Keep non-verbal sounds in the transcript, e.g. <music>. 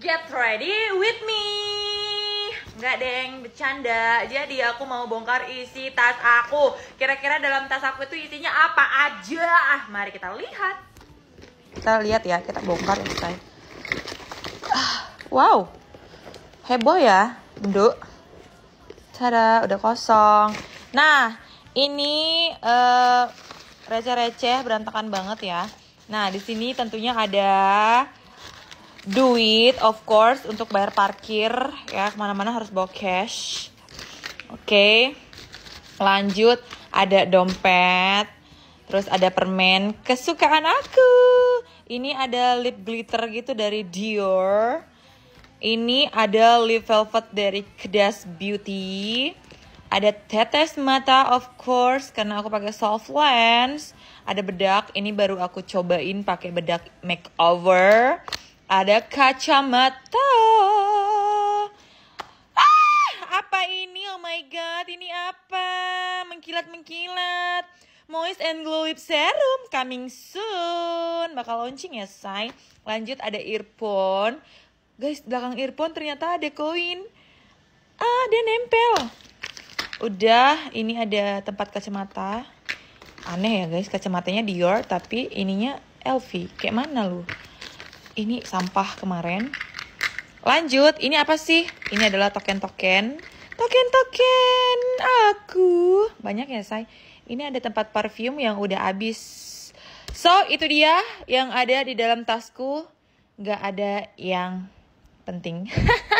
Get ready with me. Enggak, Deng, bercanda. Jadi aku mau bongkar isi tas aku. Kira-kira dalam tas aku itu isinya apa aja? Ah, mari kita lihat. Kita lihat ya, kita bongkar ya, say. Ah, wow. Heboh ya, Nduk. Cara udah kosong. Nah, ini receh receh-receh berantakan banget ya. Nah, di sini tentunya ada duit of course untuk bayar parkir ya kemana-mana harus bawa cash oke okay. lanjut ada dompet terus ada permen kesukaan aku ini ada lip glitter gitu dari Dior ini ada lip velvet dari Kedas Beauty ada tetes mata of course karena aku pakai soft lens ada bedak ini baru aku cobain pakai bedak makeover ada kacamata. Ah, apa ini? Oh my god, ini apa? Mengkilat-mengkilat. Moist and Glow Lip Serum coming soon. Bakal launching ya, say. Lanjut ada earphone. Guys, belakang earphone ternyata ada koin. Ah, dia nempel. Udah, ini ada tempat kacamata. Aneh ya guys, kacamatanya Dior tapi ininya LV. Kayak mana lu? ini sampah kemarin. Lanjut, ini apa sih? Ini adalah token-token. Token-token aku. Banyak ya, saya. Ini ada tempat parfum yang udah habis. So, itu dia yang ada di dalam tasku. Gak ada yang penting. <laughs>